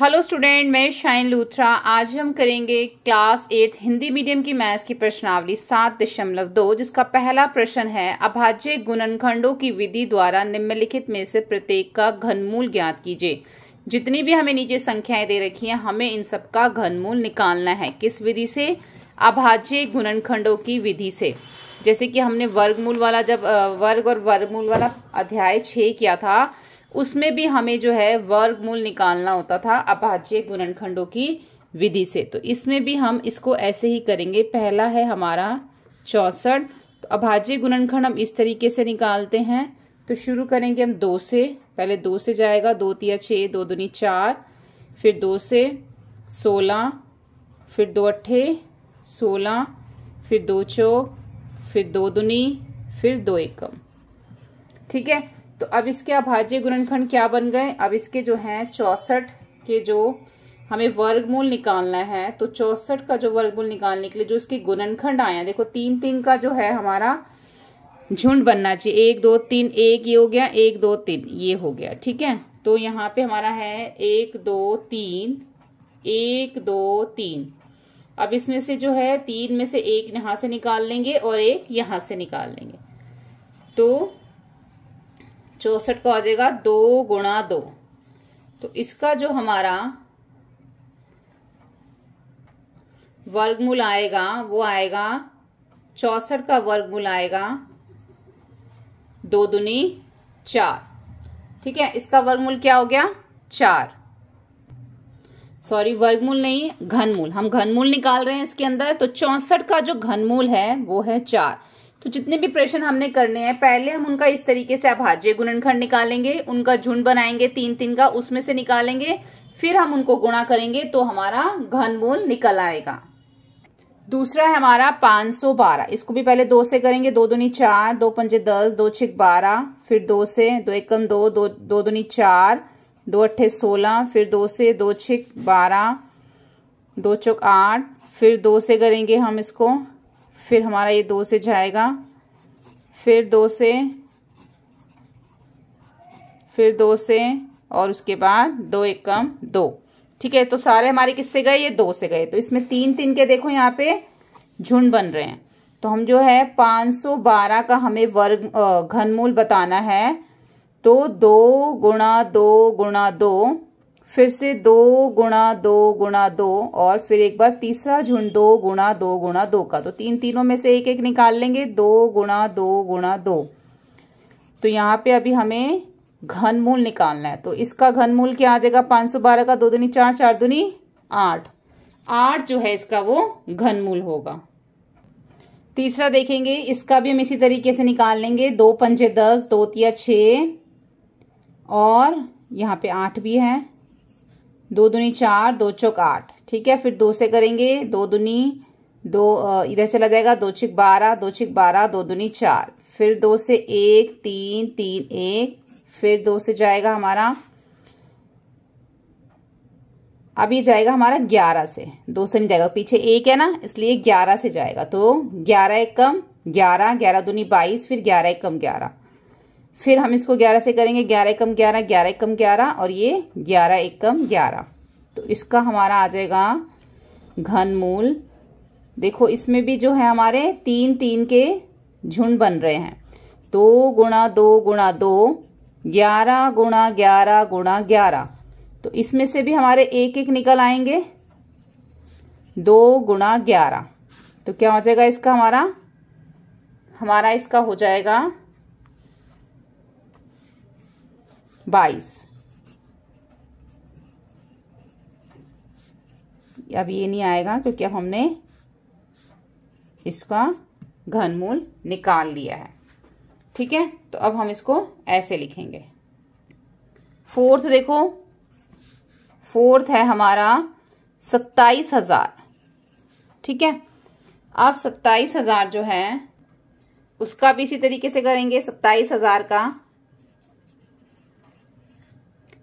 hello student मैं शाइन लूथरा आज हम करेंगे क्लास एट हिंदी मीडियम की मैथ्स की प्रश्नावली सात दशमलव दो जिसका पहला प्रश्न है अभाज्य गुणनखंडों की विधि द्वारा निम्नलिखित में से प्रत्येक का घनमूल ज्ञात कीजिए जितनी भी हमें नीचे संख्याएं दे रखी हैं हमें इन सब का घनमूल निकालना है किस विधि से अभाज्य गुणनखंडों की विधि से जैसे कि हमने वर्गमूल वाला जब वर्ग और वर्गमूल वाला अध्याय छः किया था उसमें भी हमें जो है वर्गमूल निकालना होता था अभाज्य गुणनखंडों की विधि से तो इसमें भी हम इसको ऐसे ही करेंगे पहला है हमारा चौसठ तो अभाज्य गुणनखंड हम इस तरीके से निकालते हैं तो शुरू करेंगे हम दो से पहले दो से जाएगा दो तिया छः दो दुनी चार फिर दो से सोलह फिर दो अट्ठे सोलह फिर दो चौक फिर दो दुनी फिर दो एकम ठीक है तो अब इसके अभाज्य गुणनखंड क्या बन गए अब इसके जो हैं चौसठ के जो हमें वर्गमूल निकालना है तो चौसठ का जो वर्गमूल निकालने के लिए जो इसके गुणनखंड आए हैं देखो तीन तीन का जो है हमारा झुंड बनना चाहिए एक दो तीन एक ये हो गया एक दो तीन ये हो गया ठीक है तो यहाँ पे हमारा है एक दो तीन एक दो तीन अब इसमें से जो है तीन में से एक यहाँ से निकाल लेंगे और एक यहाँ से निकाल लेंगे तो चौसठ का हो जाएगा दो गुणा दो तो इसका जो हमारा वर्गमूल आएगा वो आएगा चौसठ का वर्गमूल आएगा दो दुनी चार ठीक है इसका वर्गमूल क्या हो गया चार सॉरी वर्गमूल नहीं घनमूल हम घनमूल निकाल रहे हैं इसके अंदर तो चौसठ का जो घनमूल है वो है चार तो जितने भी प्रश्न हमने करने हैं पहले हम उनका इस तरीके से अभाज्य गुणनखंड निकालेंगे उनका झुंड बनाएंगे तीन तीन का उसमें से निकालेंगे फिर हम उनको गुणा करेंगे तो हमारा घनमूल निकल आएगा दूसरा है हमारा 512 इसको भी पहले दो से करेंगे दो दूनी चार दो पंजे दस दो छिक बारह फिर दो से दो एकम दो दो दो दूनी चार दो अट्ठे सोलह फिर दो से दो छिक बारह दो चौक आठ फिर दो से करेंगे हम इसको फिर हमारा ये दो से जाएगा फिर दो से फिर दो से और उसके बाद दो एक कम दो ठीक है तो सारे हमारे किससे गए ये दो से गए तो इसमें तीन तीन के देखो यहाँ पे झुंड बन रहे हैं तो हम जो है 512 का हमें वर्ग घनमूल बताना है तो दो गुणा दो गुणा दो फिर से दो गुणा दो गुणा दो और फिर एक बार तीसरा झुंड दो गुणा दो गुणा दो का तो तीन तीनों में से एक एक निकाल लेंगे दो गुणा दो गुणा दो तो यहाँ पे अभी हमें घनमूल निकालना है तो इसका घनमूल क्या आ जाएगा पाँच सौ बारह का दो दूनी चार चार दुनी आठ आठ जो है इसका वो घनमूल होगा तीसरा देखेंगे इसका भी हम इसी तरीके से निकाल लेंगे दो पंजे दस दो तिया छः और यहाँ पे आठ भी है दो दूनी चार दो चौक आठ ठीक है फिर दो से करेंगे दो दूनी दो इधर चला जाएगा दो छिक बारह दो छिक बारह दो दुनी चार फिर दो से एक तीन तीन एक फिर दो से जाएगा हमारा अब ये जाएगा हमारा ग्यारह से दो से नहीं जाएगा पीछे एक है ना इसलिए ग्यारह से जाएगा तो ग्यारह एक कम ग्यारह ग्यारह दूनी बाईस फिर ग्यारह एक कम ग्यारह फिर हम इसको ग्यारह से करेंगे ग्यारह एकम ग्यारह ग्यारह एकम ग्यारह और ये ग्यारह एकम ग्यारह तो इसका हमारा आ जाएगा घनमूल देखो इसमें भी जो है हमारे तीन तीन के झुंड बन रहे हैं दो गुणा दो गुणा दो ग्यारह गुणा ग्यारह गुणा ग्यारह तो इसमें से भी हमारे एक एक निकल आएंगे दो गुणा ग्यारह तो क्या हो जाएगा इसका हमारा हमारा इसका हो जाएगा बाईस अब ये नहीं आएगा क्योंकि अब हमने इसका घनमूल निकाल लिया है ठीक है तो अब हम इसको ऐसे लिखेंगे फोर्थ देखो फोर्थ है हमारा सत्ताईस हजार ठीक है अब सत्ताईस हजार जो है उसका भी इसी तरीके से करेंगे सत्ताईस हजार का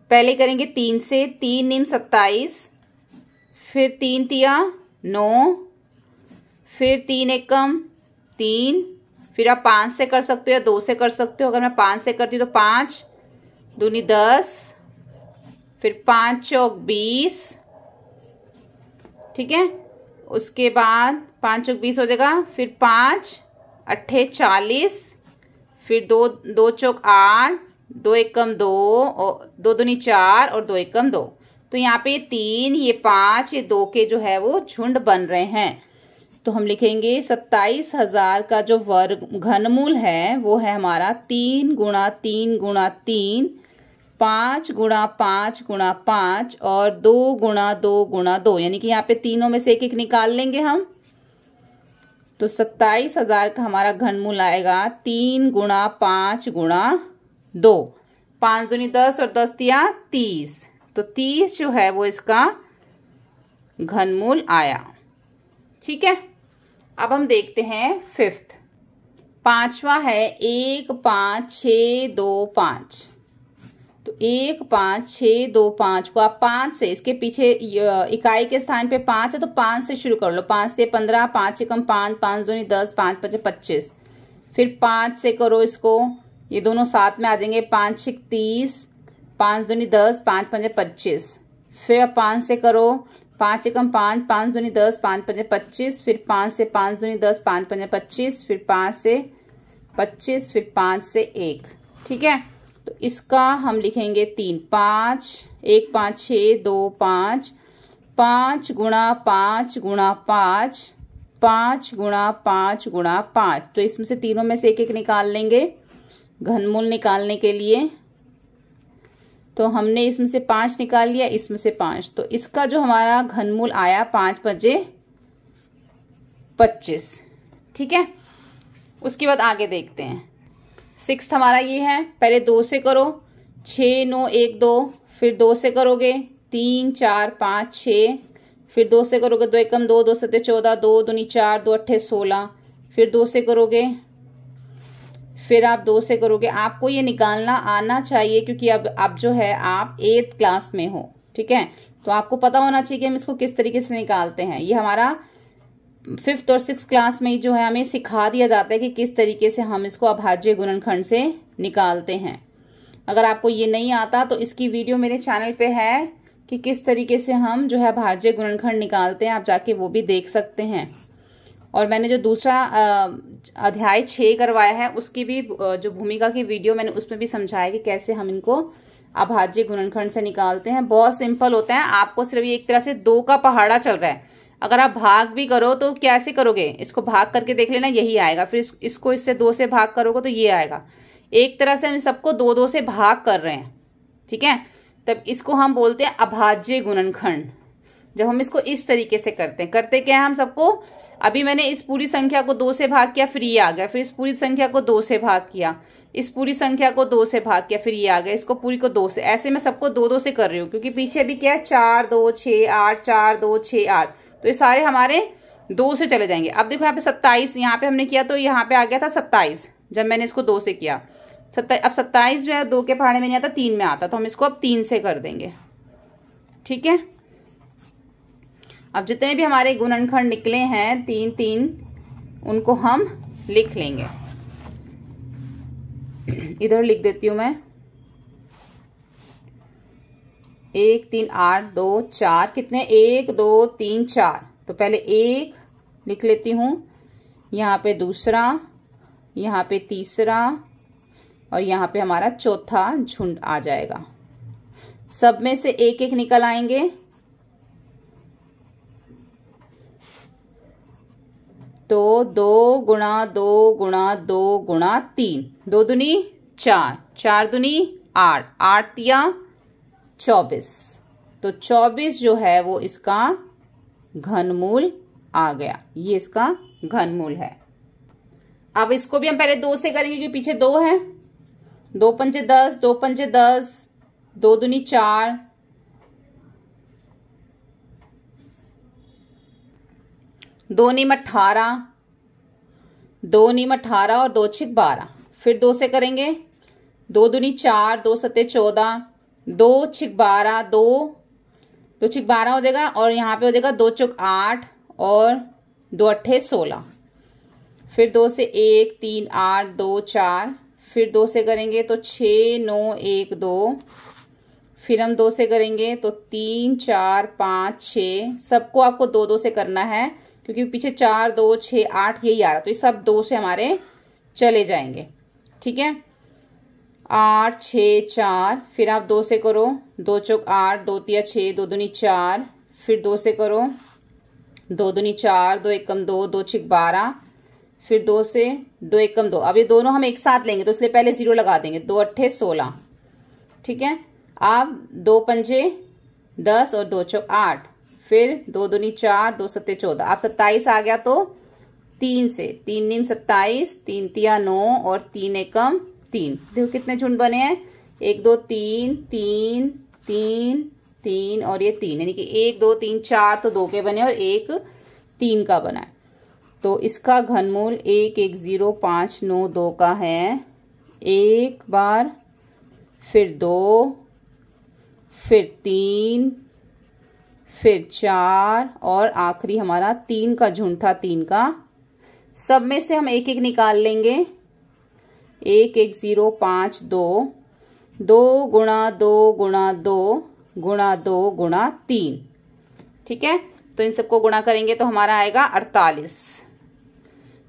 पहले करेंगे तीन से तीन निम सत्ताईस फिर तीन तिया नौ फिर तीन एकम तीन फिर आप पाँच से कर सकते हो या दो से कर सकते हो अगर मैं पाँच से करती हूँ तो पाँच दूनी दस फिर पाँच चौक बीस ठीक है उसके बाद पाँच चौक बीस हो जाएगा फिर पाँच अट्ठे चालीस फिर दो दो चौक आठ दो एकम दो दो दुनी चार और दो एकम दो तो यहाँ पे तीन ये पाँच ये दो के जो है वो झुंड बन रहे हैं तो हम लिखेंगे सत्ताईस हजार का जो वर्ग घनमूल है वो है हमारा तीन गुणा तीन गुणा तीन पाँच गुणा पाँच गुणा पाँच और दो गुणा दो गुणा दो यानी कि यहाँ पे तीनों में से एक एक निकाल लेंगे हम तो सत्ताईस हजार का हमारा घनमूल आएगा तीन गुणा पाँच गुणा दो पाँच दूनी दस और दस दिया तीस तो तीस जो है वो इसका घनमूल आया ठीक है अब हम देखते हैं फिफ्थ पांचवा है एक पाँच छ दो पाँच तो एक पाँच छ दो पाँच को आप पाँच से इसके पीछे इकाई के स्थान पे पाँच है तो पाँच से शुरू कर लो पाँच से पंद्रह पाँच एकम पाँच पाँच दूनी दस पाँच पचे पच्चीस फिर पाँच से करो इसको ये दोनों साथ में आ जाएंगे पाँच छिक तीस पाँच दूनी दस पाँच पंजे पच्चीस फिर अब पाँच से करो पाँच एकम पाँच पाँच दूनी दस पाँच पंजे पच्चीस फिर पाँच से पाँच दूनी दस पाँच पंजे पच्चीस फिर पाँच से पच्चीस फिर पाँच से एक ठीक है तो इसका हम लिखेंगे तीन पाँच एक पाँच छः दो पाँच पाँच गुणा पाँच गुणा पाँच पाँच गुणा पाँच गुणा पाँच तो इसमें से तीनों में से एक एक निकाल लेंगे घनमूल निकालने के लिए तो हमने इसमें से पाँच निकाल लिया इसमें से पाँच तो इसका जो हमारा घनमूल आया पाँच बजे पच्चीस ठीक है उसके बाद आगे देखते हैं सिक्स हमारा ये है पहले दो से करो छः नौ एक दो फिर दो से करोगे तीन चार पाँच छः फिर दो से करोगे दो एकम दो दो सत्य चौदह दो दूनी चार दो अट्ठे सोलह फिर दो से करोगे फिर आप दो से करोगे आपको ये निकालना आना चाहिए क्योंकि अब अब जो है आप एट्थ क्लास में हो ठीक है तो आपको पता होना चाहिए कि हम इसको किस तरीके से निकालते हैं ये हमारा फिफ्थ और सिक्स क्लास में ही जो है हमें सिखा दिया जाता है कि किस तरीके से हम इसको अभाज्य गुणनखंड से निकालते हैं अगर आपको ये नहीं आता तो इसकी वीडियो मेरे चैनल पे है कि किस तरीके से हम जो है भाज्य गुणनखंड निकालते हैं आप जाके वो भी देख सकते हैं और मैंने जो दूसरा अध्याय छः करवाया है उसकी भी जो भूमिका की वीडियो मैंने उसमें भी समझाया कि कैसे हम इनको अभाज्य गुणनखंड से निकालते हैं बहुत सिंपल होता है आपको सिर्फ एक तरह से दो का पहाड़ा चल रहा है अगर आप भाग भी करो तो कैसे करोगे इसको भाग करके देख लेना यही आएगा फिर इस, इसको इससे दो से भाग करोगे तो ये आएगा एक तरह से हम सबको दो दो से भाग कर रहे हैं ठीक है तब इसको हम बोलते हैं अभाज्य गुणनखंड जब हम इसको इस तरीके से करते हैं करते क्या है हम सबको अभी मैंने इस पूरी संख्या को दो से भाग किया फिर ये आ गया फिर इस पूरी संख्या को दो से भाग किया इस पूरी संख्या को दो से भाग किया फिर ये आ गया इसको पूरी को दो से ऐसे मैं सबको दो दो से कर रही हूँ क्योंकि पीछे अभी क्या है चार दो छः आठ चार दो छः आठ तो ये सारे हमारे दो से चले जाएंगे अब देखो यहाँ पे सत्ताईस यहाँ पे हमने किया तो यहाँ पे आ गया था सत्ताईस जब मैंने इसको दो से किया सत्ताईस अब सत्ताईस जो है दो के पहाड़े में नहीं आता तीन में आता तो हम इसको अब तीन से कर देंगे ठीक है अब जितने भी हमारे गुणनखंड निकले हैं तीन तीन उनको हम लिख लेंगे इधर लिख देती हूँ मैं एक तीन आठ दो चार कितने एक दो तीन चार तो पहले एक लिख लेती हूँ यहाँ पे दूसरा यहाँ पे तीसरा और यहाँ पे हमारा चौथा झुंड आ जाएगा सब में से एक एक निकल आएंगे तो दो गुणा दो गुणा दो गुणा तीन दो दुनी चार चार दुनी आठ आठ या चौबीस तो चौबीस जो है वो इसका घनमूल आ गया ये इसका घनमूल है अब इसको भी हम पहले दो से करेंगे क्योंकि पीछे दो है दो पंचे दस दो पंचे दस दो दुनी चार दो नीम अट्ठारह दो नीम अठारह और दो छिक बारह फिर दो से करेंगे दो दुनी चार दो सत्ते चौदह दो छिक बारह दो दो छिक बारह हो जाएगा और यहाँ पे हो जाएगा दो चुक आठ और दो अट्ठे सोलह फिर दो से एक तीन आठ दो चार फिर दो से करेंगे तो छः नौ एक दो फिर हम दो से करेंगे तो तीन चार पाँच छः सबको आपको दो दो से करना है क्योंकि पीछे चार दो छः आठ यही आ रहा तो ये सब दो से हमारे चले जाएंगे ठीक है आठ छ चार फिर आप दो से करो दो चौक आठ दो तिया छः दो दुनी चार फिर दो से करो दो दूनी चार दो एक कम दो दो छिक बारह फिर दो से दो एक कम दो अब ये दोनों हम एक साथ लेंगे तो इसलिए पहले ज़ीरो लगा देंगे दो अट्ठे सोलह ठीक है आप दो पंजे दस और दो चौक आठ फिर दो दूनी चार दो सत्ते चौदह आप सत्ताईस आ गया तो तीन से तीन नीम सत्ताईस तीन तिया नौ और तीन एकम तीन देखो कितने झुंड बने हैं एक दो तीन तीन तीन तीन और ये तीन यानी कि एक दो तीन चार तो दो के बने और एक तीन का बना है तो इसका घनमूल एक एक ज़ीरो पाँच नौ दो का है एक बार फिर दो फिर तीन फिर चार और आखिरी हमारा तीन का झुंड था तीन का सब में से हम एक एक निकाल लेंगे एक एक ज़ीरो पाँच दो दो गुणा दो गुणा दो गुणा दो गुणा तीन ठीक है तो इन सबको गुणा करेंगे तो हमारा आएगा अड़तालीस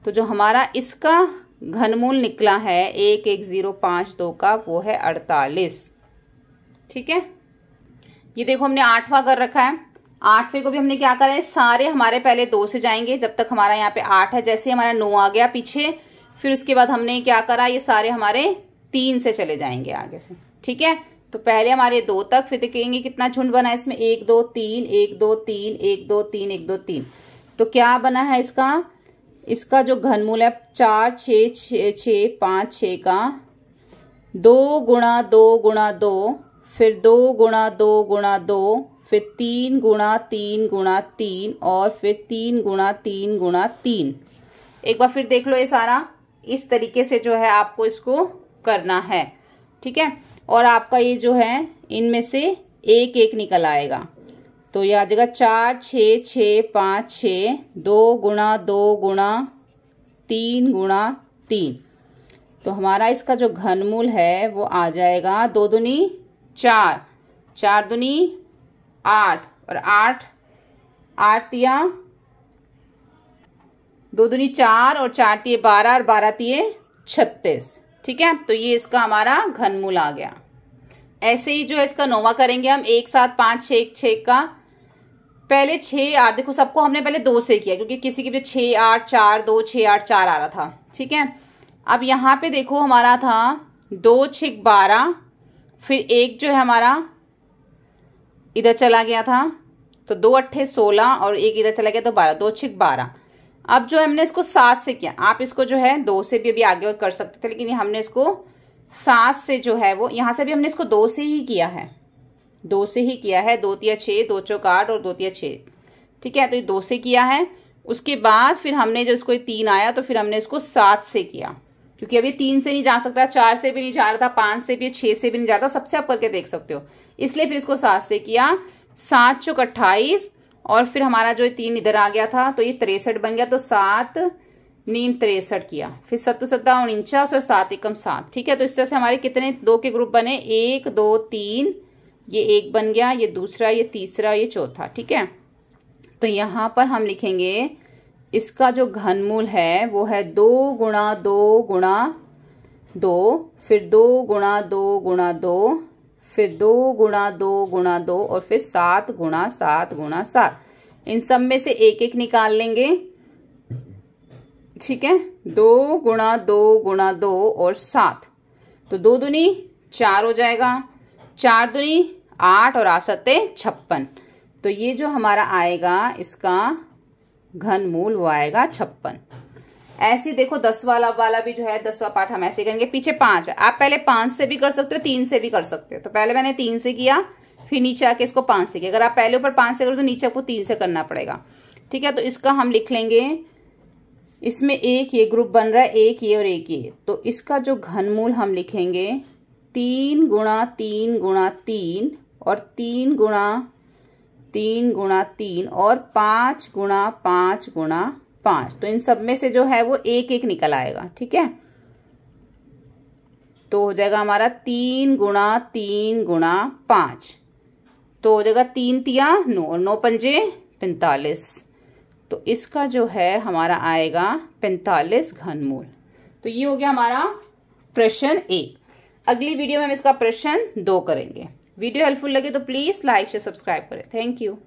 तो जो हमारा इसका घनमूल निकला है एक एक ज़ीरो पाँच दो का वो है अड़तालीस ठीक है ये देखो हमने आठवां कर रखा है आठवें को भी हमने क्या करा है सारे हमारे पहले दो से जाएंगे जब तक हमारा यहाँ पे आठ है जैसे हमारा नौ आ गया पीछे फिर उसके बाद हमने क्या करा ये सारे हमारे तीन से चले जाएंगे आगे से ठीक है तो पहले हमारे दो तक फिर देखेंगे कितना झुंड बना है इसमें एक दो तीन एक दो तीन एक दो तीन एक दो तीन तो क्या बना है इसका इसका जो घनमूल है चार छ छ पाँच छ का दो गुणा दो गुणा दो फिर दो गुणा दो गुणा दो फिर तीन गुणा तीन गुणा तीन और फिर तीन गुणा तीन गुणा तीन एक बार फिर देख लो ये सारा इस तरीके से जो है आपको इसको करना है ठीक है और आपका ये जो है इनमें से एक एक निकल आएगा तो ये आ जाएगा चार छ छ पाँच छ दो गुणा दो गुणा तीन गुणा तीन तो हमारा इसका जो घनमूल है वो आ जाएगा दो दुनी चार चार दुनी आठ और आठ आठ तिया दो दुनी चार और चार तिये बारह और बारह तिये छत्तीस ठीक है तो ये इसका हमारा घनमूल आ गया ऐसे ही जो है इसका नोवा करेंगे हम एक साथ पांच छ एक छः का पहले छः आठ देखो सबको हमने पहले दो से किया क्योंकि किसी के भी छः आठ चार दो छः आठ चार आ रहा था ठीक है अब यहाँ पे देखो हमारा था दो छ बारह फिर एक जो है हमारा इधर चला गया था तो दो अट्ठे सोलह और एक इधर चला गया तो बारह दो छिक बारह अब जो हमने इसको सात से किया आप इसको जो है दो से भी अभी आगे और कर सकते थे लेकिन हमने इसको सात से जो है वो यहाँ से भी हमने इसको दो से ही किया है दो से ही किया है दो तिया छः दो चौक आठ और दो तिया छः ठीक है तो ये दो से किया है उसके बाद फिर हमने जो इसको तीन आया तो फिर हमने इसको सात से किया क्योंकि अभी तीन से नहीं जा सकता चार से भी नहीं जा रहा था पांच से भी छह से भी नहीं जा रहा सबसे आप करके देख सकते हो इसलिए फिर इसको सात से किया सात चौक अट्ठाईस और फिर हमारा जो तीन इधर आ गया था तो ये तिरसठ बन गया तो सात नीम तिरसठ किया फिर सत्तु सत्ता उनचास और सात एकम सात ठीक है तो इस तरह से हमारे कितने दो के ग्रुप बने एक दो तीन ये एक बन गया ये दूसरा ये तीसरा ये चौथा ठीक है तो यहां पर हम लिखेंगे इसका जो घनमूल है वो है दो गुणा दो गुणा दो फिर दो गुणा दो गुणा दो फिर दो गुणा दो गुणा दो और फिर सात गुणा सात गुणा सात इन सब में से एक एक निकाल लेंगे ठीक है दो गुणा दो गुणा दो और सात तो दो दुनी चार हो जाएगा चार दुनी आठ और आ सत्य छप्पन तो ये जो हमारा आएगा इसका घन मूल वो आएगा छप्पन ऐसे देखो दस वाला वाला भी जो है दसवा पाठ हम ऐसे करेंगे पीछे पांच आप पहले पांच से भी कर सकते हो तीन से भी कर सकते हो तो पहले मैंने तीन से किया फिर नीचे आके इसको पांच से किया अगर आप पहले ऊपर पांच से करो तो नीचे आपको तीन से करना पड़ेगा ठीक है तो इसका हम लिख लेंगे इसमें एक ये ग्रुप बन रहा है एक ये और एक ये तो इसका जो घनमूल हम लिखेंगे तीन गुणा तीन गुणा तीन और तीन गुणा तीन गुणा तीन और पांच गुणा पांच गुणा पांच तो इन सब में से जो है वो एक एक निकल आएगा ठीक है तो हो जाएगा हमारा तीन गुणा तीन गुणा पांच तो हो जाएगा तीन तिया नौ और नौ पंजे पैंतालीस तो इसका जो है हमारा आएगा पैंतालीस घनमूल तो ये हो गया हमारा प्रश्न एक अगली वीडियो में हम इसका प्रश्न दो करेंगे वीडियो हेल्पफुल लगे तो प्लीज़ लाइक से सब्सक्राइब करें थैंक यू